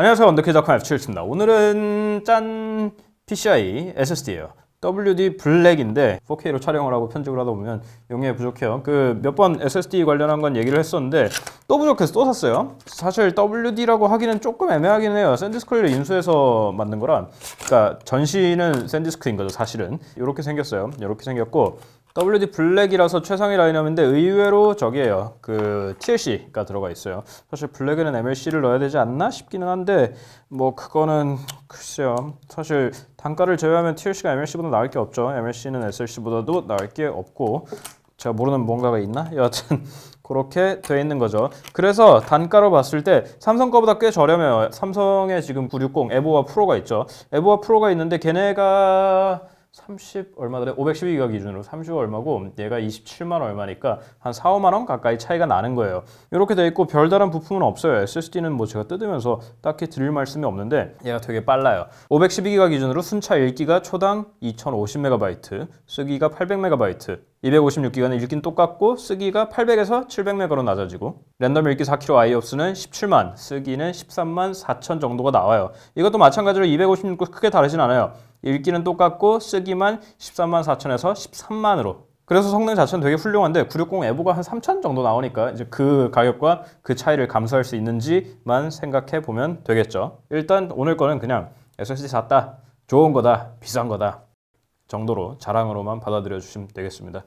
안녕하세요 언더키즈닷컴 F7입니다 오늘은 짠 PCI SSD예요 WD 블랙인데 4K로 촬영을 하고 편집을 하다 보면 용이 부족해요 그 몇 번 SSD 관련한 건 얘기를 했었는데 또 부족해서 또 샀어요 사실 WD라고 하기는 조금 애매하긴 해요 샌디스크를 인수해서 만든 거라 그러니까 전시는 샌디스크인 거죠 사실은 이렇게 생겼어요 이렇게 생겼고 WD 블랙이라서 최상위 라인업인데 의외로 저기에요 그 TLC가 들어가 있어요 사실 블랙에는 MLC를 넣어야 되지 않나 싶기는 한데 뭐 그거는 글쎄요 사실 단가를 제외하면 TLC가 MLC보다 나을 게 없죠 MLC는 SLC보다도 나을 게 없고 제가 모르는 뭔가가 있나? 여하튼 그렇게 돼 있는 거죠. 그래서 단가로 봤을 때 삼성 거보다 꽤 저렴해요. 삼성에 지금 960 에보와 프로가 있죠. 에보와 프로가 있는데 걔네가 30 얼마 전에 512기가 기준으로 30 얼마고 얘가 27만 얼마니까 한 4, 5만 원 가까이 차이가 나는 거예요. 이렇게 돼 있고 별다른 부품은 없어요. SSD는 뭐 제가 뜯으면서 딱히 드릴 말씀이 없는데 얘가 되게 빨라요. 512기가 기준으로 순차 1기가 초당 2050MB, 쓰기가 800MB, 256기가는 읽긴 똑같고 쓰기가 800에서 700메가로 낮아지고 랜덤 읽기 4키로 아이옵스는 17만, 쓰기는 13만 4천 정도가 나와요. 이것도 마찬가지로 256과 크게 다르진 않아요. 읽기는 똑같고 쓰기만 13만 4천에서 13만으로 그래서 성능 자체는 되게 훌륭한데 960 에보가 한 3천 정도 나오니까 이제 그 가격과 그 차이를 감수할 수 있는지만 생각해 보면 되겠죠. 일단 오늘 거는 그냥 SSD 샀다. 좋은 거다. 비싼 거다. 정도로 자랑으로만 받아들여 주시면 되겠습니다.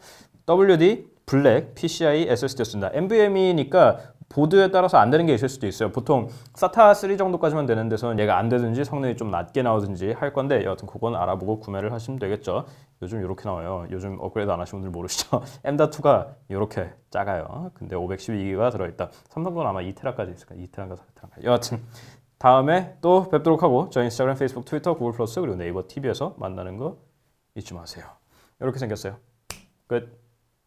WD 블랙 PCI SSD였습니다. NVMe니까 보드에 따라서 안 되는 게 있을 수도 있어요. 보통 SATA 3 정도까지만 되는 데서는 얘가 안 되든지 성능이 좀 낮게 나오든지 할 건데 여하튼 그건 알아보고 구매를 하시면 되겠죠. 요즘 이렇게 나와요. 요즘 업그레이드 안 하신 분들 모르시죠? M.2가 이렇게 작아요. 근데 512기가 들어있다. 삼성도 아마 2테라까지 있을까? 2테라인가 4테라인가. 여하튼 다음에 또 뵙도록 하고 저희 인스타그램, 페이스북, 트위터, 구글 플러스 그리고 네이버 TV에서 만나는 거 잊지 마세요. 이렇게 생겼어요. 끝.